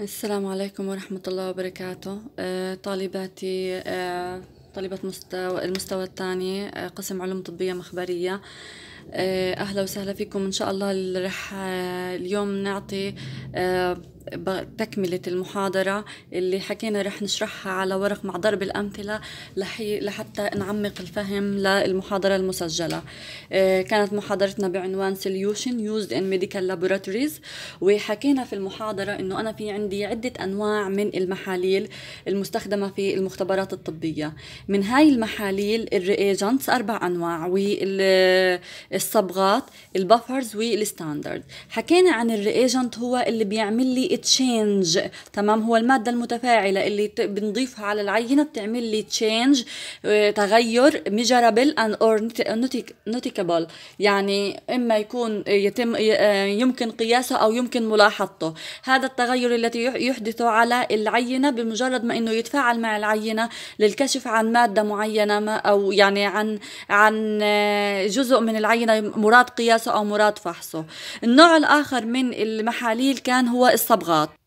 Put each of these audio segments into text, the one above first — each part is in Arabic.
السلام عليكم ورحمة الله وبركاته آه، طالباتي آه، طالبة مستوى المستوى الثاني آه، قسم علوم طبية مخبرية أهلا وسهلا فيكم إن شاء الله رح اليوم نعطي تكملة المحاضرة اللي حكينا رح نشرحها على ورق مع ضرب الأمثلة لحتى نعمق الفهم للمحاضرة المسجلة آه، كانت محاضرتنا بعنوان Solution Used in Medical Laboratories وحكينا في المحاضرة أنه أنا في عندي عدة أنواع من المحاليل المستخدمة في المختبرات الطبية من هاي المحاليل الرياجنتس أربع أنواع والصبغات البفرز والستاندرد حكينا عن الرياجنت هو اللي بيعمل لي تشينج تمام هو المادة المتفاعلة اللي بنضيفها على العينة بتعمل لي تشينج آه، تغير ميجرابل اند اور نوتيكابل يعني إما يكون يتم آه، يمكن قياسه أو يمكن ملاحظته هذا التغير الذي يحدثه على العينة بمجرد ما إنه يتفاعل مع العينة للكشف عن مادة معينة ما أو يعني عن عن آه، جزء من العينة مراد قياسه أو مراد فحصه النوع الآخر من المحاليل كان هو الصبغة الضغط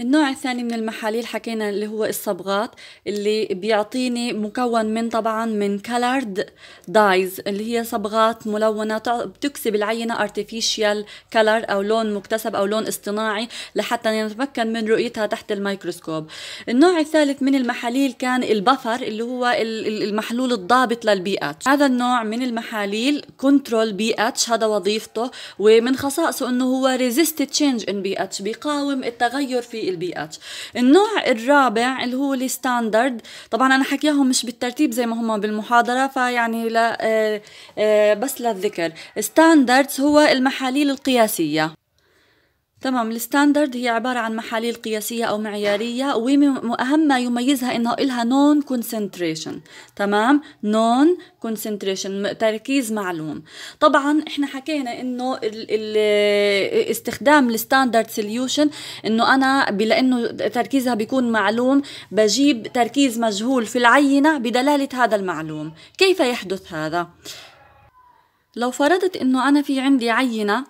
النوع الثاني من المحاليل حكينا اللي هو الصبغات اللي بيعطيني مكون من طبعا من كلارد دايز اللي هي صبغات ملونة بتكسب العينة ارتفيشيال كلر او لون مكتسب او لون اصطناعي لحتى نتمكن من رؤيتها تحت الميكروسكوب النوع الثالث من المحاليل كان البفر اللي هو المحلول الضابط للبي اتش هذا النوع من المحاليل كنترول بي اتش هذا وظيفته ومن خصائصه انه هو ريزيست تشينج ان بي اتش بيقاوم التغير في تدقيق البيئات النوع الرابع اللي هو الستاندرد طبعا انا حكيهم مش بالترتيب زي ما هم بالمحاضره فيعني لا آه، آه، بس للذكر ستاندردز هو المحاليل القياسيه تمام الستاندرد هي عبارة عن محاليل قياسية أو معيارية وأهم ما يميزها إنه إلها نون كونسنتريشن تمام نون كونسنتريشن تركيز معلوم طبعا إحنا حكينا إنه ال ال استخدام الستاندرد سوليوشن إنه أنا لأنه تركيزها بيكون معلوم بجيب تركيز مجهول في العينة بدلالة هذا المعلوم كيف يحدث هذا؟ لو فرضت إنه أنا في عندي عينة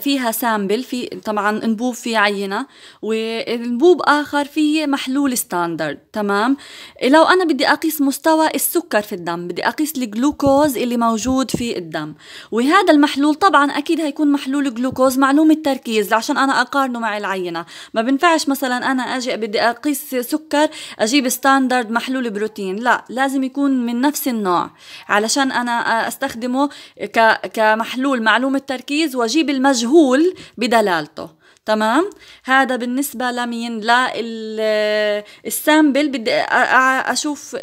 فيها سامبل في طبعا انبوب في عينه وانبوب اخر فيه محلول ستاندرد تمام لو انا بدي اقيس مستوى السكر في الدم بدي اقيس الجلوكوز اللي موجود في الدم وهذا المحلول طبعا اكيد هيكون محلول جلوكوز معلوم التركيز عشان انا اقارنه مع العينه ما بنفعش مثلا انا اجي بدي اقيس سكر اجيب ستاندرد محلول بروتين لا لازم يكون من نفس النوع علشان انا استخدمه كمحلول معلوم التركيز واجيب المجهول بدلالته تمام هذا بالنسبه لمين السامبل بدي اشوف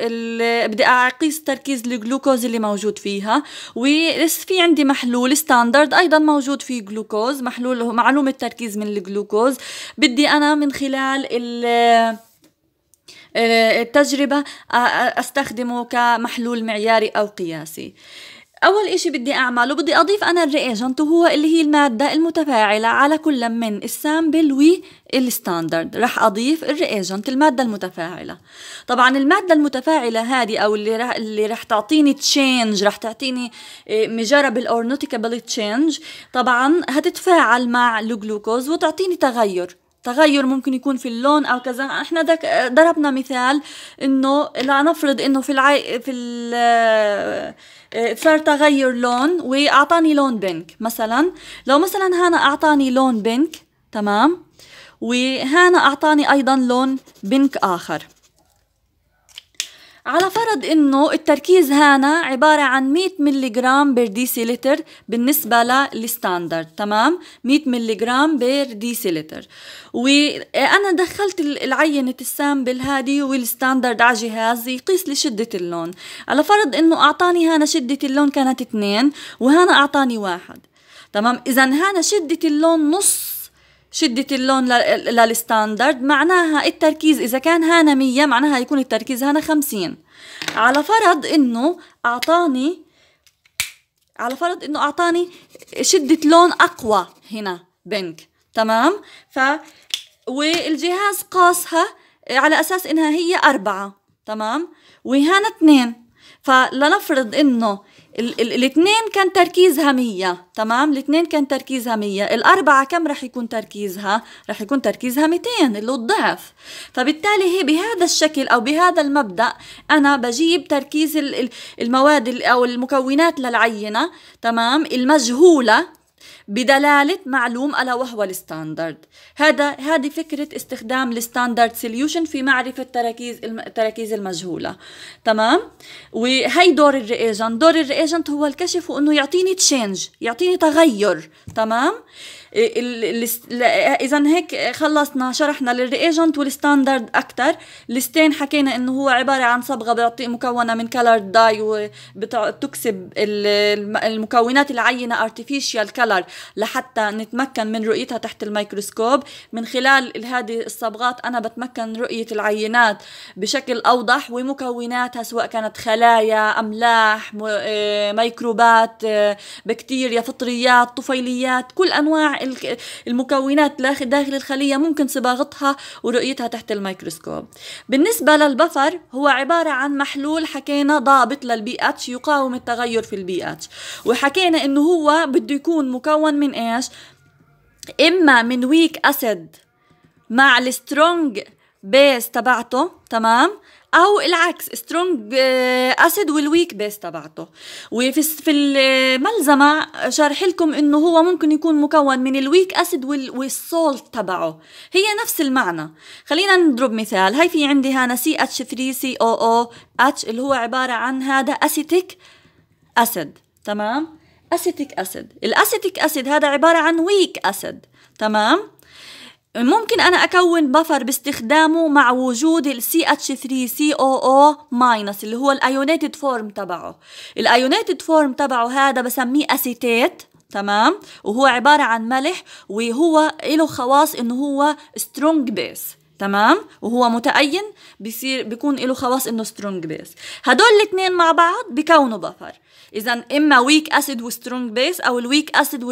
بدي اقيس تركيز الجلوكوز اللي موجود فيها ولسه في عندي محلول ستاندرد ايضا موجود فيه جلوكوز محلول معلومه التركيز من الجلوكوز بدي انا من خلال ال آه، التجربة أستخدمه كمحلول معياري أو قياسي أول إشي بدي أعمله بدي أضيف أنا الرياجنت وهو اللي هي المادة المتفاعلة على كل من السامبل والستاندرد رح أضيف الرياجنت المادة المتفاعلة طبعا المادة المتفاعلة هذه أو اللي رح, اللي رح تعطيني تشينج رح تعطيني مجربل أو نوتيكابل تشينج طبعا هتتفاعل مع الجلوكوز وتعطيني تغير تغير ممكن يكون في اللون او كذا احنا ضربنا مثال انه لنفرض انه في العي... في صار آه، تغير لون واعطاني لون بنك مثلا لو مثلا هانا اعطاني لون بنك تمام وهانا اعطاني ايضا لون بنك اخر على فرض انه التركيز هنا عبارة عن 100 ملغ لتر بالنسبة للستاندرد تمام 100 ملغ لتر وانا دخلت العينة السامبل هذه والستاندرد على جهاز يقيس لي شدة اللون على فرض انه اعطاني هنا شدة اللون كانت اثنين وهنا اعطاني واحد تمام اذا هنا شدة اللون نص شدة اللون للستاندرد معناها التركيز إذا كان هنا 100 معناها يكون التركيز هنا 50 على فرض إنه أعطاني على فرض إنه أعطاني شدة لون أقوى هنا بنك تمام ف والجهاز قاسها على أساس إنها هي أربعة تمام وهنا اثنين فلنفرض إنه الاثنين كان تركيزها 100 تمام الاثنين كان تركيزها 100 الاربعه كم رح يكون تركيزها رح يكون تركيزها 200 اللي هو الضعف فبالتالي هي بهذا الشكل او بهذا المبدا انا بجيب تركيز المواد او المكونات للعينه تمام المجهوله بدلالة معلوم ألا وهو الستاندرد هذا هذه فكرة استخدام الستاندرد سوليوشن في معرفة تراكيز التركيز المجهولة تمام وهي دور الرئيجنت دور الرئيجنت هو الكشف وأنه يعطيني تشينج يعطيني تغير تمام اذا هيك خلصنا شرحنا للريجنت والستاندرد اكثر الستين حكينا انه هو عباره عن صبغه بيعطي مكونه من كلر داي وبتكسب المكونات العينه ارتفيشال كلر لحتى نتمكن من رؤيتها تحت الميكروسكوب من خلال هذه الصبغات انا بتمكن رؤيه العينات بشكل اوضح ومكوناتها سواء كانت خلايا املاح آه، ميكروبات آه، بكتيريا فطريات طفيليات كل انواع المكونات داخل الخلية ممكن صباغتها ورؤيتها تحت الميكروسكوب بالنسبة للبفر هو عبارة عن محلول حكينا ضابط للبي اتش يقاوم التغير في البي اتش وحكينا انه هو بده يكون مكون من ايش اما من ويك اسيد مع السترونج بيس تبعته تمام او العكس سترونج اسيد والويك بيس تبعته وفي في الملزمه شارح لكم انه هو ممكن يكون مكون من الويك اسيد والسولت تبعه هي نفس المعنى خلينا نضرب مثال هاي في عندي هنا سي اتش 3 سي او او اتش اللي هو عباره عن هذا اسيتيك اسيد تمام اسيتيك اسيد الاسيتيك اسيد هذا عباره عن ويك اسيد تمام ممكن أنا أكون بفر باستخدامه مع وجود ال CH3COO- اللي هو الأيونيتد فورم تبعه الأيونيتد فورم تبعه هذا بسميه أسيتيت تمام وهو عبارة عن ملح وهو له خواص إنه هو سترونج بيس تمام وهو متأين بصير بيكون له خواص انه سترونج بيس هدول الاثنين مع بعض بكونوا بفر اذا اما ويك اسيد وسترونج بيس او الويك اسيد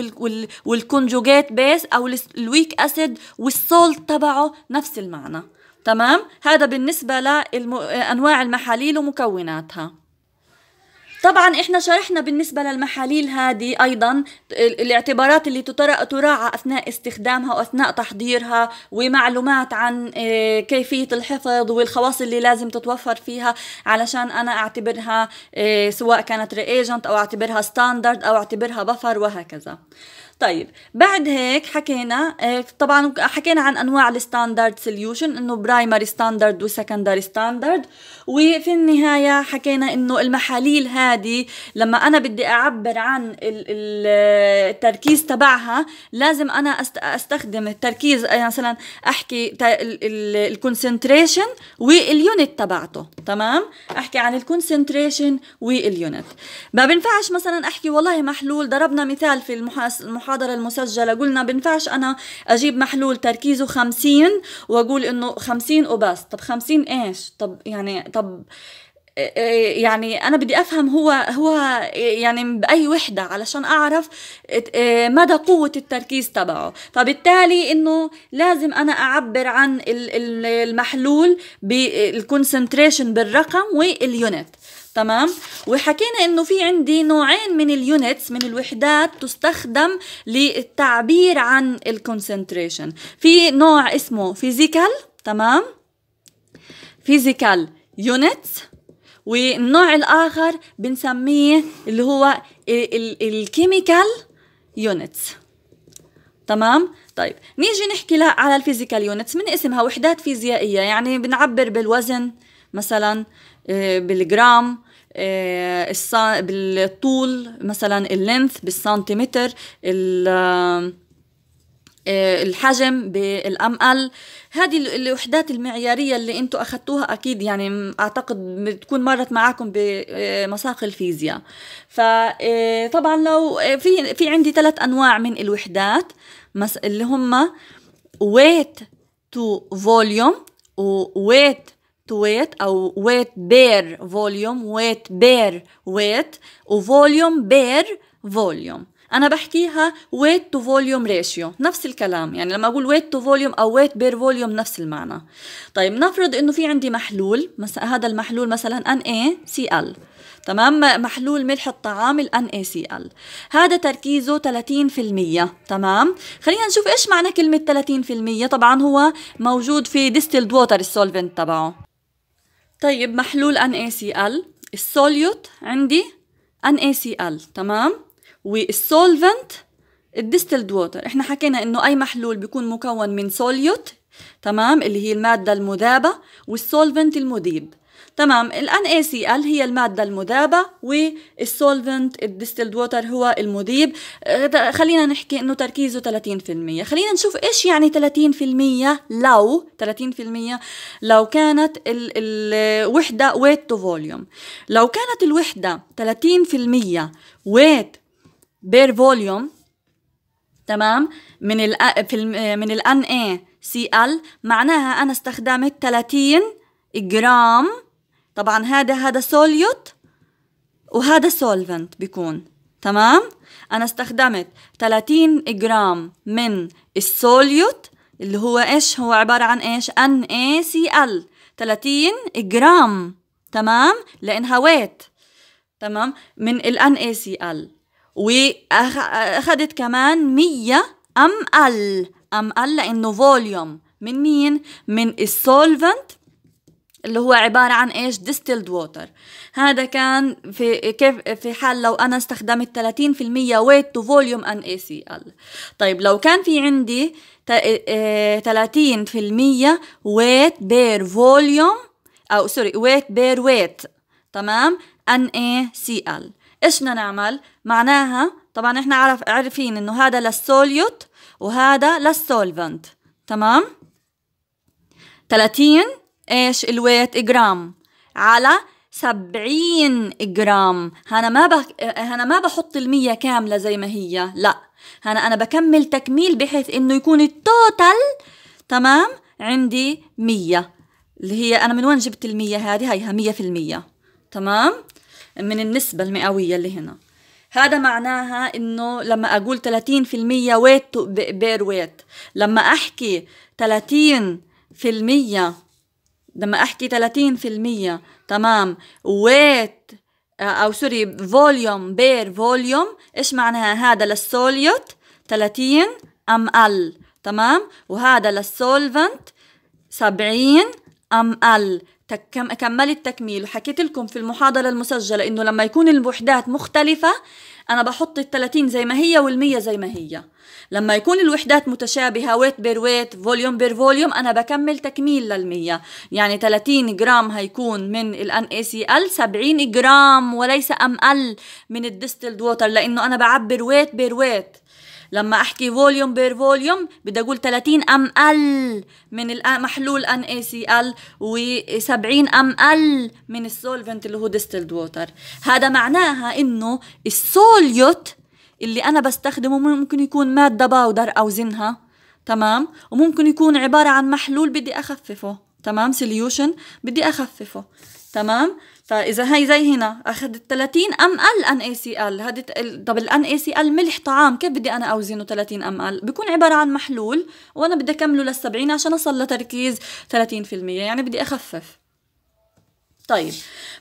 والكونجوجيت بيس او الويك اسيد والسولت تبعه نفس المعنى تمام هذا بالنسبه لانواع المحاليل ومكوناتها طبعا احنا شرحنا بالنسبه للمحاليل هذه ايضا الاعتبارات اللي تراعى اثناء استخدامها واثناء تحضيرها ومعلومات عن آه، كيفيه الحفظ والخواص اللي لازم تتوفر فيها علشان انا اعتبرها آه، سواء كانت رياجنت او اعتبرها ستاندرد او اعتبرها بفر وهكذا طيب بعد هيك حكينا آه، طبعا حكينا عن انواع الستاندرد سوليوشن انه برايمري ستاندرد وسكندري ستاندرد وفي النهايه حكينا انه المحاليل هذه لما انا بدي اعبر عن التركيز تبعها لازم انا استخدم التركيز آه، يعني مثلا احكي الكونسنتريشن واليونت تبعته تمام احكي عن الكونسنتريشن واليونت ما بينفعش مثلا احكي والله محلول ضربنا مثال في المحاضره المحاضرة المسجلة قلنا بنفعش أنا أجيب محلول تركيزه 50 وأقول إنه 50 وبس طب 50 إيش طب يعني طب إيه، إيه، يعني انا بدي افهم هو هو يعني باي وحده علشان اعرف إيه، مدى قوه التركيز تبعه فبالتالي انه لازم انا اعبر عن المحلول بالكونسنتريشن بالرقم واليونت تمام وحكينا انه في عندي نوعين من اليونتس من الوحدات تستخدم للتعبير عن الكونسنتريشن في نوع اسمه فيزيكال تمام فيزيكال يونتس والنوع الاخر بنسميه اللي هو الكيميكال يونتس تمام طيب نيجي نحكي لها على الفيزيكال يونتس من اسمها وحدات فيزيائيه يعني بنعبر بالوزن مثلا آه، بالجرام آه، بالطول مثلا اللينث بالسنتيمتر آه، الحجم بالام ال هذه الوحدات المعياريه اللي انتم اخذتوها اكيد يعني اعتقد بتكون مرت معكم بمساق الفيزياء فطبعا لو في في عندي ثلاث انواع من الوحدات اللي هم ويت تو فوليوم وويت ويت أو ويت بير فوليوم ويت بير ويت وفوليوم بير فوليوم انا بحكيها ويت تو فوليوم ريشيو نفس الكلام يعني لما اقول ويت تو فوليوم او ويت بير فوليوم نفس المعنى طيب نفرض انه في عندي محلول مثلا هذا المحلول مثلا ان اي سي ال تمام محلول ملح الطعام ال NaCl هذا تركيزه 30% تمام خلينا نشوف ايش معنى كلمة 30% طبعا هو موجود في distilled ووتر solvent تبعه طيب محلول NaCl السوليوت عندي NaCl تمام والسولفنت الديستلد ووتر احنا حكينا انه اي محلول بيكون مكون من سوليوت تمام اللي هي المادة المذابة والسولفنت المذيب تمام الان اي سي ال هي الماده المذابه والسولفنت الديستلد ووتر هو المذيب خلينا نحكي انه تركيزه 30% خلينا نشوف ايش يعني 30% لو 30% لو كانت الوحده ويت تو فوليوم لو كانت الوحده 30% ويت بير فوليوم تمام من الـ من ال ان اي سي ال معناها انا استخدمت 30 جرام طبعا هذا هذا سوليوت وهذا سولفنت بيكون تمام انا استخدمت 30 جرام من السوليوت اللي هو ايش هو عبارة عن ايش ان اي سي ال 30 جرام تمام لانها ويت تمام من الان اي سي ال واخذت كمان 100 ام ال ام ال لانه فوليوم من مين من السولفنت اللي هو عبارة عن ايش distilled ووتر هذا كان في كيف في حال لو انا استخدمت 30% ويت تو فوليوم ان اي سي ال طيب لو كان في عندي 30% ويت بير فوليوم او سوري ويت بير ويت تمام ان اي سي ال ايش بدنا نعمل معناها طبعا احنا عرف عارفين انه هذا للسوليوت وهذا للسولفنت تمام 30 إيش الويت جرام على سبعين جرام هنا ما بح... هنا ما بحط المية كاملة زي ما هي لا هنا أنا بكمل تكميل بحيث إنه يكون التوتال تمام عندي مية اللي هي أنا من وين جبت المية هذه هيها مية في المية تمام من النسبة المئوية اللي هنا هذا معناها انه لما اقول 30% ويت بير ويت لما احكي 30% لما احكي 30% تمام ويت آه، او سوري فوليوم بير فوليوم ايش معناها هذا للسوليوت 30 ام ال تمام وهذا للسولفنت 70 ام ال كملت تكميل وحكيت لكم في المحاضرة المسجلة انه لما يكون الوحدات مختلفة أنا بحط 30 زي ما هي والمية زي ما هي لما يكون الوحدات متشابهة ويت بير ويت فوليوم بير فوليوم أنا بكمل تكميل للمية يعني 30 جرام هيكون من الان اي سي ال 70 جرام وليس ام ال من الديستلد ووتر لأنه أنا بعبر ويت بير ويت لما احكي فوليوم بير فوليوم بدي اقول 30 ام ال من آه، محلول ان اي سي ال و70 ام ال من السولفنت اللي هو ديستلد ووتر هذا معناها انه السوليوت اللي انا بستخدمه ممكن يكون ماده باودر او زنها تمام وممكن يكون عباره عن محلول بدي اخففه تمام سوليوشن بدي اخففه تمام فاذا هي زي هنا اخذت 30 ام ال ان اي سي ال هذا طب الان اي سي ال ملح طعام كيف بدي انا اوزنه 30 ام ال بيكون عباره عن محلول وانا بدي اكمله لل 70 عشان اصل لتركيز 30% يعني بدي اخفف طيب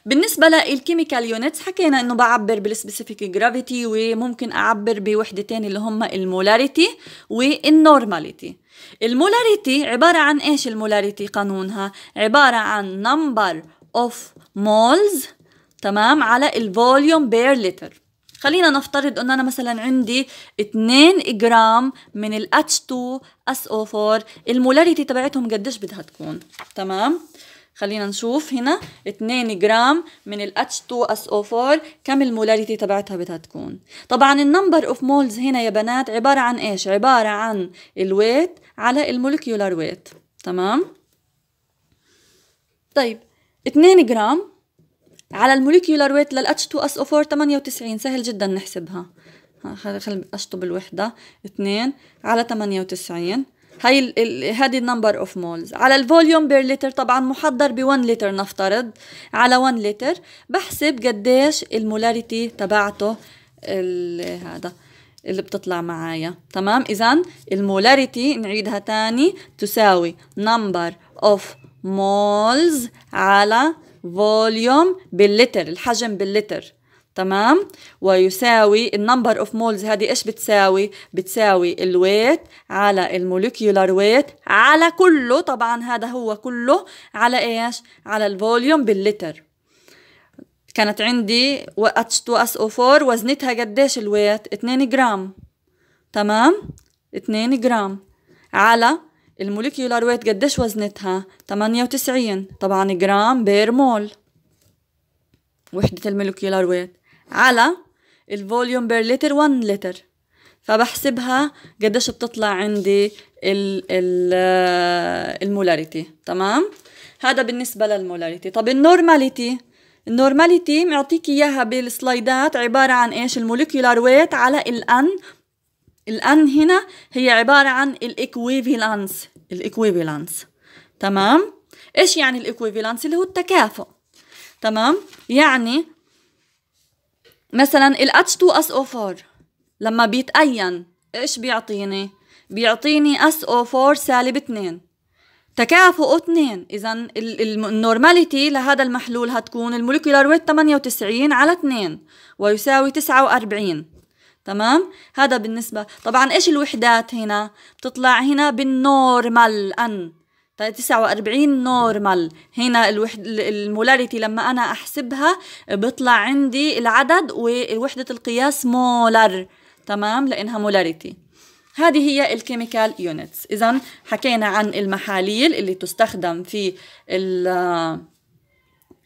بالنسبه للكيميكال يونتس حكينا انه بعبر بالسبيسيفيك جرافيتي وممكن اعبر بوحدتين اللي هم المولاريتي والنورماليتي المولاريتي عباره عن ايش المولاريتي قانونها عباره عن نمبر of moles تمام على الفوليوم بير لتر خلينا نفترض انه انا مثلا عندي 2 جرام من ال H2SO4 المولاريتي تبعتهم قديش بدها تكون تمام خلينا نشوف هنا 2 جرام من ال H2SO4 كم المولاريتي تبعتها بدها تكون طبعا النمبر اوف مولز هنا يا بنات عبارة عن ايش عبارة عن الويت على المولكيولار ويت تمام طيب 2 جرام على الموليكيولار ويت لل H2SO4 98 سهل جدا نحسبها خل اشطب الوحدة 2 على 98 هاي هذه النمبر اوف مولز على الفوليوم بير لتر طبعا محضر ب 1 لتر نفترض على 1 لتر بحسب قديش المولاريتي تبعته هذا اللي بتطلع معايا تمام اذا المولاريتي نعيدها تاني تساوي نمبر اوف مولز على فوليوم باللتر الحجم باللتر تمام ويساوي النمبر اوف مولز هذه ايش بتساوي بتساوي الويت على المولكيولار ويت على كله طبعا هذا هو كله على ايش على الفوليوم باللتر كانت عندي H2SO4 وزنتها قديش الويت 2 جرام تمام 2 جرام على الموليكيولار ويت قديش وزنتها 98 طبعا جرام بير مول وحدة الموليكيولار ويت على الفوليوم بير لتر 1 لتر فبحسبها قديش بتطلع عندي ال ال المولاريتي تمام هذا بالنسبة للمولاريتي طب النورماليتي النورماليتي معطيك اياها بالسلايدات عبارة عن ايش الموليكيولار ويت على الان الان هنا هي عبارة عن الايكويفالانس الايكويفالانس تمام ايش يعني الايكويفالانس اللي هو التكافؤ تمام يعني مثلا ال H2SO4 لما بيتأين ايش بيعطيني بيعطيني SO4 سالب 2 تكافؤه 2 اذا النورماليتي لهذا المحلول هتكون المولكيولار ويت 98 على 2 ويساوي 49 تمام هذا بالنسبة طبعا ايش الوحدات هنا بتطلع هنا بالنورمال ان 49 طيب، نورمال هنا الوحد المولاريتي لما انا احسبها بيطلع عندي العدد ووحدة القياس مولر تمام لانها مولاريتي هذه هي الكيميكال يونتس اذا حكينا عن المحاليل اللي تستخدم في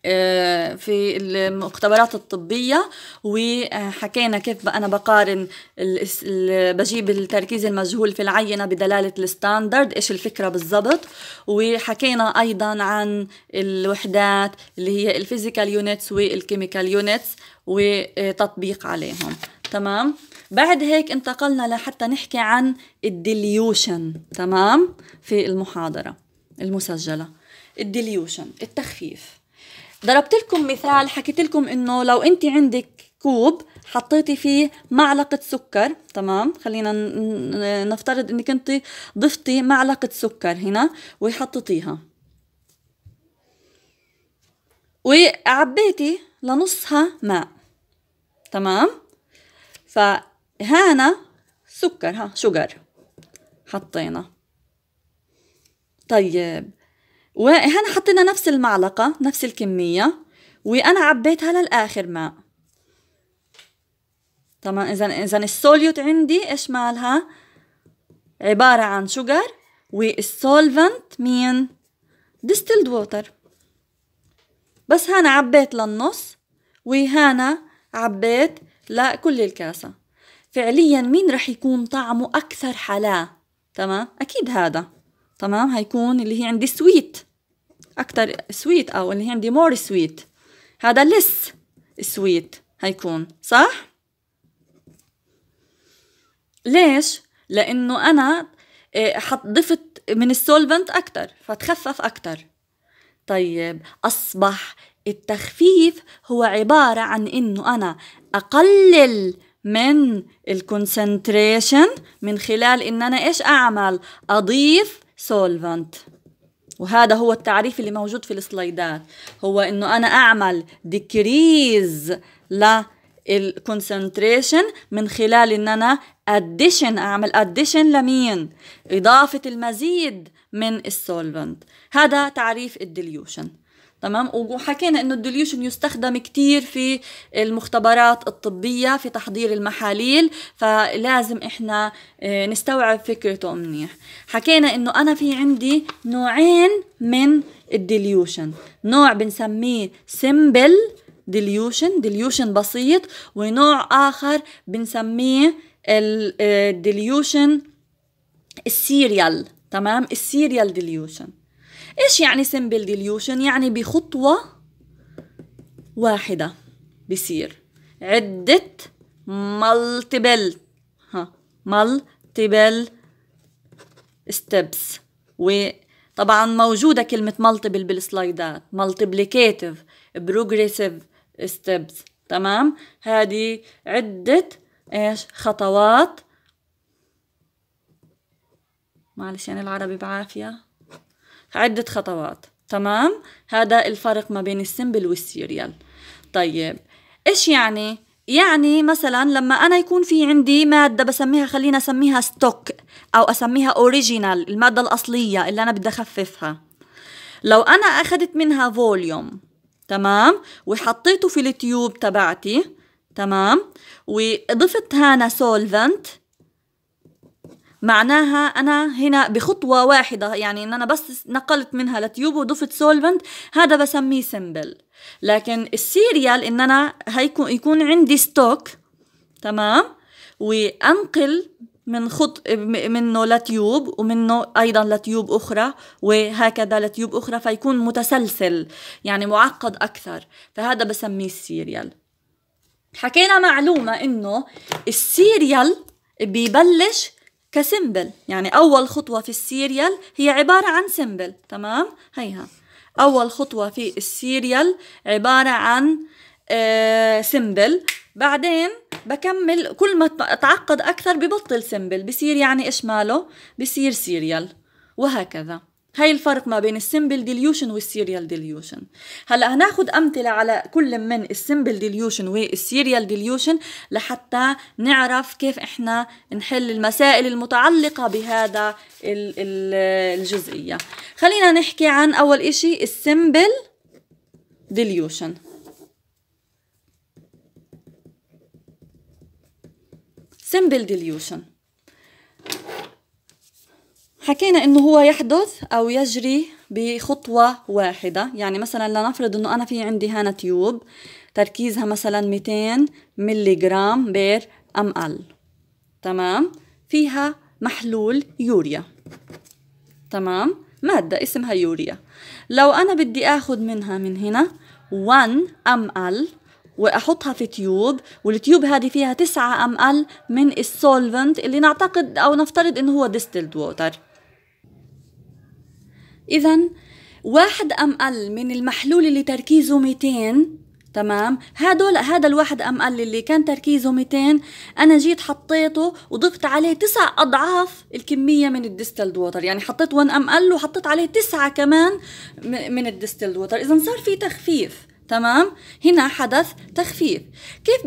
آه، في المختبرات الطبية وحكينا كيف أنا بقارن بجيب التركيز المجهول في العينة بدلالة الستاندرد إيش الفكرة بالضبط وحكينا أيضا عن الوحدات اللي هي الفيزيكال يونتس والكيميكال يونتس وتطبيق عليهم تمام بعد هيك انتقلنا لحتى نحكي عن الديليوشن تمام في المحاضرة المسجلة الديليوشن التخفيف ضربت لكم مثال حكيت لكم انه لو انت عندك كوب حطيتي فيه معلقة سكر تمام خلينا نفترض انك انت ضفتي معلقة سكر هنا وحطيتيها وعبيتي لنصها ماء تمام فهنا سكر ها شجر حطينا طيب وهنا حطينا نفس المعلقة نفس الكمية وأنا عبيتها للآخر ماء تمام إذا إذا السوليوت عندي إيش مالها عبارة عن شوجر والسولفنت مين ديستلد ووتر بس هنا عبيت للنص وهنا عبيت لكل الكاسة فعليا مين رح يكون طعمه أكثر حلاة تمام أكيد هذا تمام هيكون اللي هي عندي سويت اكثر سويت او اللي هي عندي مور سويت هذا لس سويت هيكون صح ليش لانه انا آه، ضفت من السولفنت اكثر فتخفف اكثر طيب اصبح التخفيف هو عبارة عن إنه أنا أقلل من الكونسنتريشن من خلال إن أنا إيش أعمل أضيف solvent وهذا هو التعريف اللي موجود في السلايدات هو انه انا اعمل decrease concentration من خلال ان انا addition اعمل addition لمين اضافه المزيد من السولفنت هذا تعريف الديليوشن تمام وحكينا انه الدليوشن يستخدم كثير في المختبرات الطبيه في تحضير المحاليل فلازم احنا آه، نستوعب فكرته منيح حكينا انه انا في عندي نوعين من الديليوشن نوع بنسميه سمبل ديليوشن ديليوشن بسيط ونوع اخر بنسميه الديليوشن آه، السيريال تمام السيريال ديليوشن ايش يعني simple dilution يعني بخطوة واحدة بصير عدة multiple ها multiple steps وطبعا موجودة كلمة multiple بالسلايدات multiplicative progressive steps تمام هذه عدة ايش خطوات معلش يعني العربي بعافية عدة خطوات تمام هذا الفرق ما بين السمبل والسيريال طيب ايش يعني يعني مثلا لما انا يكون في عندي ماده بسميها خلينا اسميها ستوك او اسميها اوريجينال الماده الاصليه اللي انا بدي اخففها لو انا اخذت منها فوليوم تمام وحطيته في التيوب تبعتي تمام وضفت هنا سولفنت معناها أنا هنا بخطوة واحدة يعني إن أنا بس نقلت منها لتيوب وضفت سولفنت هذا بسميه سمبل لكن السيريال إن أنا هيكون يكون عندي ستوك تمام وأنقل من خط منه لتيوب ومنه ايضا لتيوب اخرى وهكذا لتيوب اخرى فيكون متسلسل يعني معقد اكثر فهذا بسميه السيريال حكينا معلومه انه السيريال ببلش كسمبل يعني أول خطوة في السيريال هي عبارة عن سمبل تمام هيها أول خطوة في السيريال عبارة عن آه سمبل بعدين بكمل كل ما تعقد اكثر ببطل سمبل بصير يعني ايش ماله بصير سيريال وهكذا هاي الفرق ما بين السيمبل ديليوشن والسيريال ديليوشن هلا هناخد امثله على كل من السيمبل ديليوشن والسيريال ديليوشن لحتى نعرف كيف احنا نحل المسائل المتعلقه بهذا الجزئيه خلينا نحكي عن اول اشي السيمبل ديليوشن simple dilution حكينا انه هو يحدث او يجري بخطوة واحدة يعني مثلا لنفرض انه انا في عندي هنا تيوب تركيزها مثلا 200 ملي جرام بير ام ال تمام فيها محلول يوريا تمام مادة اسمها يوريا لو انا بدي اخذ منها من هنا 1 ام ال واحطها في تيوب والتيوب هذه فيها 9 ام ال من السولفنت اللي نعتقد او نفترض انه هو ديستلد ووتر إذا واحد أم ال من المحلول اللي تركيزه 200 تمام هدول هذا الواحد أم ال اللي كان تركيزه 200 أنا جيت حطيته وضفت عليه تسع أضعاف الكمية من الديستلد ووتر يعني حطيت 1 أم ال وحطيت عليه تسعة كمان من الديستلد ووتر إذا صار في تخفيف تمام هنا حدث تخفيف كيف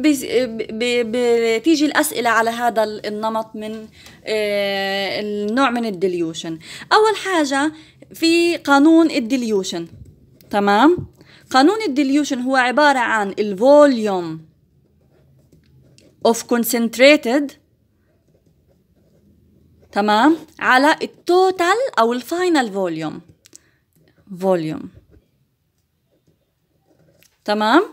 بتيجي الأسئلة على هذا النمط من آه، النوع من الديليوشن أول حاجة في قانون الديليوشن تمام قانون الديليوشن هو عبارة عن الفوليوم of concentrated تمام على التوتال أو الفاينل فوليوم فوليوم تمام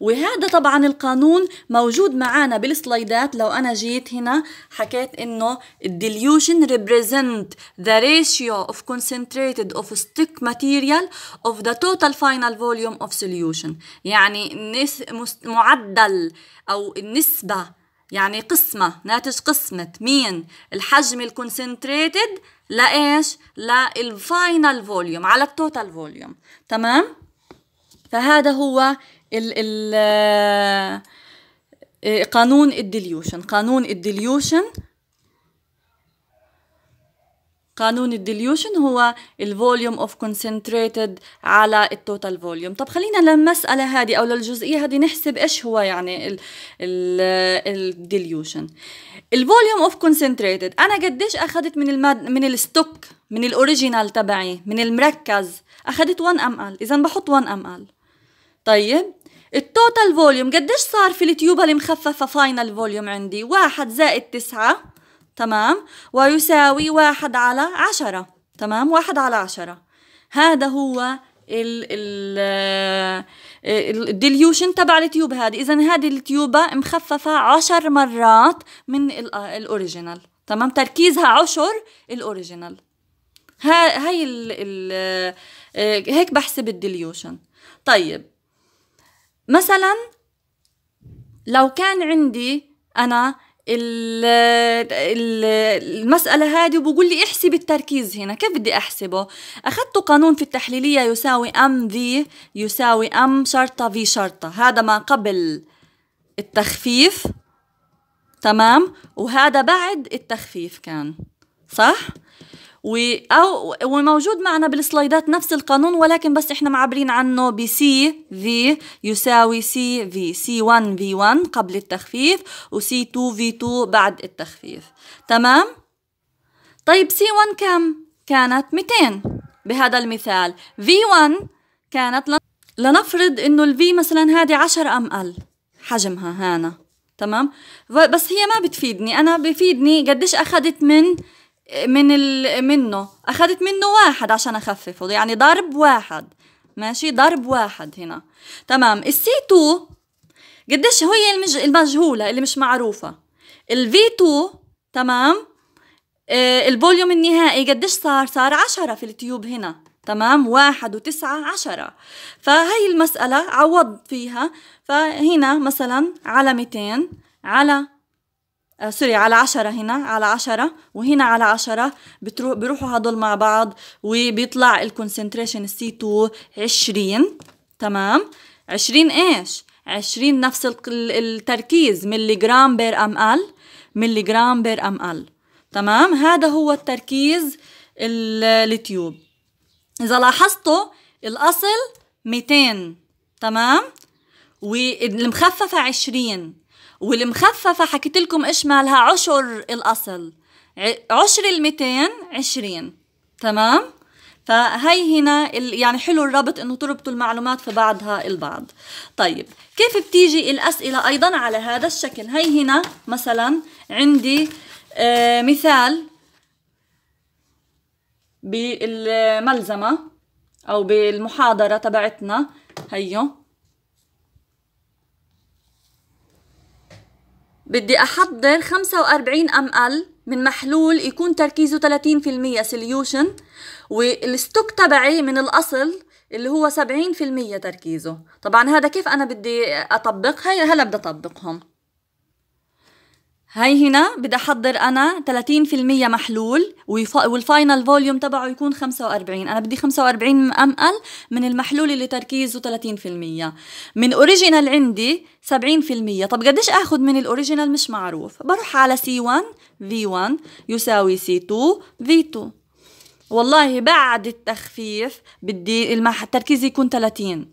وهذا طبعا القانون موجود معانا بالسلايدات لو انا جيت هنا حكيت انه الديليوشن represent the ratio of concentrated of stick material of the total final volume of solution يعني معدل او النسبه يعني قسمة ناتج قسمة مين الحجم الكونسنتريتد لإيش للفاينل فوليوم على التوتال فوليوم تمام فهذا هو ال ال آه، قانون الديليوشن قانون الديليوشن قانون الديليوشن هو الفوليوم اوف كونسنتريتد على التوتال فوليوم طب خلينا للمساله هذه او للجزئيه هذه نحسب ايش هو يعني الديليوشن الفوليوم اوف كونسنتريتد انا قديش اخذت من الماد من الستوك من الاوريجينال تبعي من المركز اخذت 1 ام ال اذا بحط 1 ام ال طيب التوتال فوليوم قديش صار في التيوبة المخففة فاينل فوليوم عندي واحد زائد تسعة تمام ويساوي واحد على عشرة تمام واحد على عشرة هذا هو ال ال الديليوشن تبع التيوب هذه اذا هذه التيوبة مخففة عشر مرات من آه، الاوريجينال تمام تركيزها عشر الاوريجينال هاي هي ال ال آه، هيك بحسب الديليوشن طيب مثلا لو كان عندي أنا المسألة هذه وبقول لي احسب التركيز هنا كيف بدي أحسبه أخذت قانون في التحليلية يساوي أم في يساوي أم شرطة في شرطة هذا ما قبل التخفيف تمام وهذا بعد التخفيف كان صح و او وموجود معنا بالسلايدات نفس القانون ولكن بس احنا معبرين عنه ب سي في يساوي سي في سي 1 في 1 قبل التخفيف وسي 2 في 2 بعد التخفيف تمام طيب سي 1 كم كانت 200 بهذا المثال في 1 كانت لن... لنفرض انه الفي مثلا هذه 10 ام ال حجمها هانا تمام بس هي ما بتفيدني انا بفيدني قديش اخذت من من ال... منه أخذت منه واحد عشان أخففه يعني ضرب واحد ماشي ضرب واحد هنا تمام السي 2 قديش هي المج... المجهولة اللي مش معروفة الفي 2 تمام آه الفوليوم النهائي قديش صار صار عشرة في التيوب هنا تمام واحد وتسعة عشرة فهي المسألة عوض فيها فهنا مثلا على 200 على آه، سوري على عشرة هنا على عشرة وهنا على عشرة بتروح بيروحوا هدول مع بعض وبيطلع الكونسنتريشن السي 2 عشرين تمام عشرين ايش؟ عشرين نفس التركيز ملي جرام بير ام ال ملي جرام بير ام ال تمام هذا هو التركيز التيوب إذا لاحظتوا الأصل 200 تمام والمخففة 20 والمخففة حكيت لكم إيش مالها عشر الأصل عشر المتين عشرين تمام فهي هنا يعني حلو الربط انه تربطوا المعلومات في بعضها البعض طيب كيف بتيجي الاسئله ايضا على هذا الشكل هي هنا مثلا عندي آه مثال بالملزمه او بالمحاضره تبعتنا هيو بدي أحضر 45 ام ال من محلول يكون تركيزه 30% سليوشن والستوك تبعي من الأصل اللي هو 70% تركيزه طبعا هذا كيف أنا بدي أطبق هلا بدي أطبقهم هاي هنا بدي احضر انا 30% محلول والفاينل فوليوم تبعه يكون 45 انا بدي 45 مأمل من المحلول اللي تركيزه 30% من اوريجينال عندي 70% طب قديش اخذ من الاوريجينال مش معروف بروح على سي 1 في 1 يساوي سي 2 في 2 والله بعد التخفيف بدي التركيز يكون 30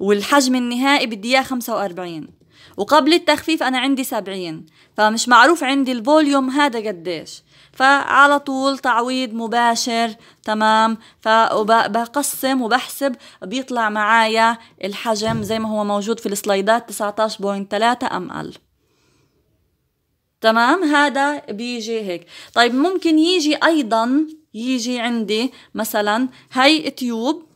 والحجم النهائي بدي اياه 45 وقبل التخفيف أنا عندي سبعين فمش معروف عندي الفوليوم هذا قديش فعلى طول تعويض مباشر تمام فبقسم وبحسب بيطلع معايا الحجم زي ما هو موجود في السلايدات 19.3 أم أل تمام هذا بيجي هيك طيب ممكن يجي أيضا يجي عندي مثلا هاي تيوب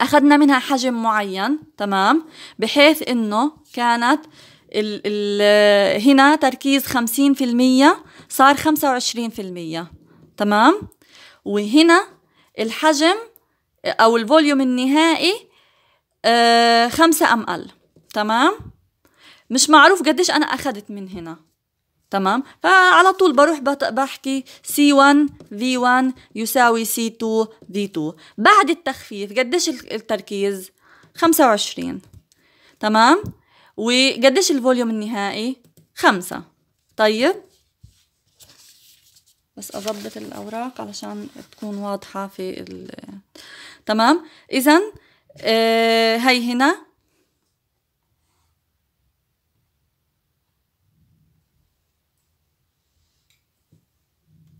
اخذنا منها حجم معين تمام بحيث انه كانت ال ال هنا تركيز 50% صار 25% تمام وهنا الحجم او الفوليوم النهائي آه خمسة ام ال تمام مش معروف قديش انا اخذت من هنا تمام فعلى طول بروح بحكي C1 V1 يساوي C2 V2 بعد التخفيف قديش التركيز 25 تمام وقديش الفوليوم النهائي 5 طيب بس أضبط الأوراق علشان تكون واضحة في ال... تمام إذا آه هي هنا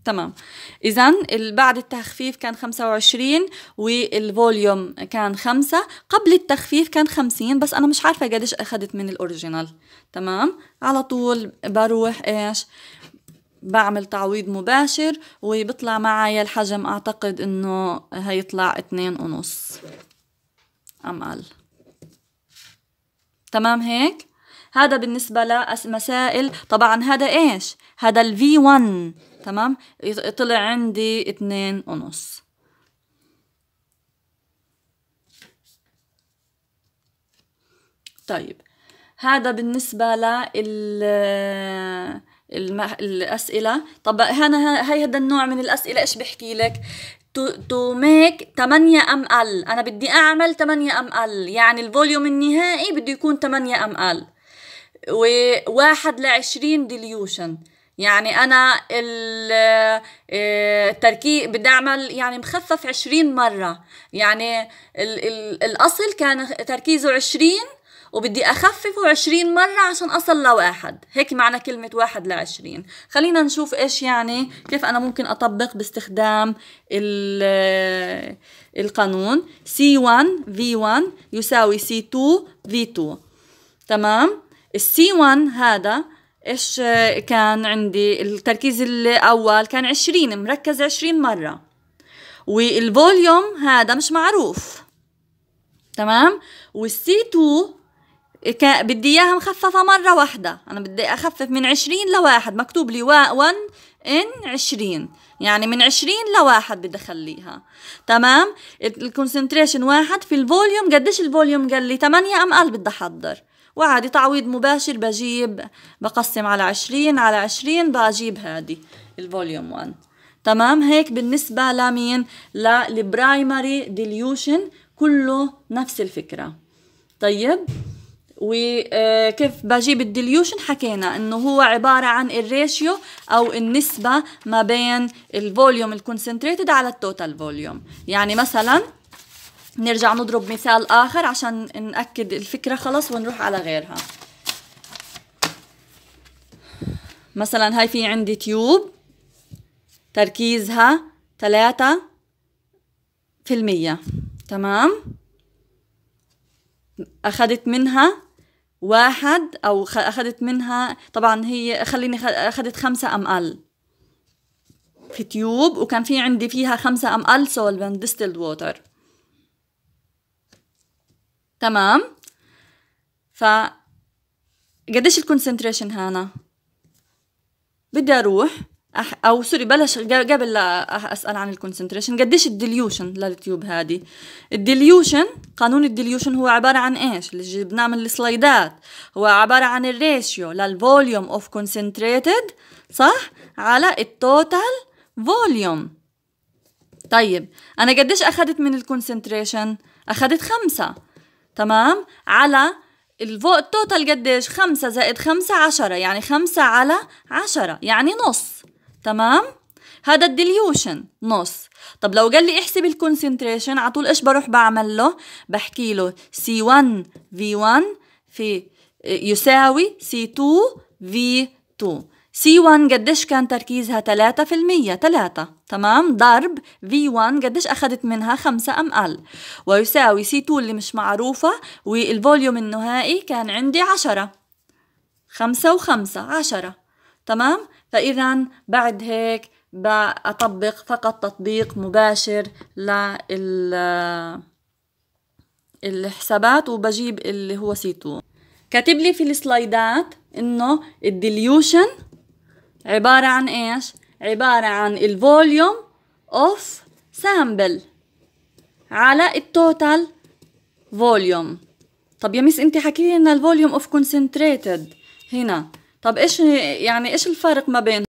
تمام اذا بعد التخفيف كان 25 والفوليوم كان 5 قبل التخفيف كان 50 بس انا مش عارفه قديش اخذت من الاوريجينال تمام على طول بروح ايش بعمل تعويض مباشر وبيطلع معي الحجم اعتقد انه هيطلع اتنين ونص ام قال تمام هيك هذا بالنسبة لمسائل طبعا هذا إيش هذا ال V1 تمام طلع عندي اتنين ونص طيب هذا بالنسبة لل الأسئلة طب هنا هاي هذا النوع من الأسئلة إيش بحكي لك تو ميك 8 ام ال انا بدي اعمل 8 ام ال يعني الفوليوم النهائي بده يكون 8 ام ال وواحد لعشرين ديليوشن يعني انا آه، التركيب بدي اعمل يعني مخفف عشرين مره يعني الـ الـ الاصل كان تركيزه عشرين وبدي اخففه 20 مره عشان اصل لواحد هيك معنى كلمه واحد لعشرين خلينا نشوف ايش يعني كيف انا ممكن اطبق باستخدام آه، القانون C1 V1 يساوي C2 V2 تمام السي 1 هذا ايش كان عندي التركيز الاول كان 20 مركز 20 مره والفوليوم هذا مش معروف تمام والسي 2 بدي اياها مخففه مره واحده انا بدي اخفف من 20 لواحد مكتوب لي 1 ان 20 يعني من 20 لواحد بدي اخليها تمام الكونسنتريشن واحد في الفوليوم قديش الفوليوم قال لي 8 ام قال بدي احضر وعادي تعويض مباشر بجيب بقسم على عشرين على عشرين بجيب هادي الفوليوم 1 تمام هيك بالنسبة لمين للبرايمري ديليوشن كله نفس الفكرة طيب وكيف آه، بجيب الديليوشن حكينا انه هو عبارة عن الريشيو او النسبة ما بين الفوليوم الكونسنتريتد على التوتال فوليوم يعني مثلا نرجع نضرب مثال آخر عشان نأكد الفكرة خلص ونروح على غيرها مثلا هاي في عندي تيوب تركيزها ثلاثة في المية تمام أخذت منها واحد أو أخذت منها طبعا هي خليني أخذت خمسة أم ال في تيوب وكان في عندي فيها خمسة أم ال سولفن ديستيلد ووتر تمام ف قديش الكونسنتريشن هانا بدي اروح أح... او سوري بلش قبل لا اسال عن الكونسنتريشن قديش الديليوشن للتيوب هذه الديليوشن قانون الديليوشن هو عباره عن ايش اللي جبناه من السلايدات هو عباره عن الريشيو للفوليوم اوف كونسنتريتد صح على التوتال فوليوم طيب انا قديش اخذت من الكونسنتريشن اخذت خمسة تمام على الفوق التوتال قديش خمسة زائد خمسة عشرة يعني خمسة على عشرة يعني نص تمام هذا الديليوشن نص طب لو قال لي احسب الكونسنتريشن على طول ايش بروح بعمل له بحكي له سي 1 في 1 في يساوي سي 2 في 2 سي 1 قديش كان تركيزها 3% 3 تمام ضرب في 1 قديش أخذت منها 5 أم أل ويساوي سي 2 اللي مش معروفة والفوليوم النهائي كان عندي 10 5 و5 10 تمام فإذا بعد هيك بأطبق فقط تطبيق مباشر لل الحسابات وبجيب اللي هو سي 2 كاتب لي في السلايدات انه الديليوشن عبارة عن إيش؟ عبارة عن الفوليوم أوف سامبل على التوتال فوليوم طب يا ميس انت حكيتي لنا الفوليوم اوف كونسنتريتد هنا طب ايش يعني ايش الفرق ما بين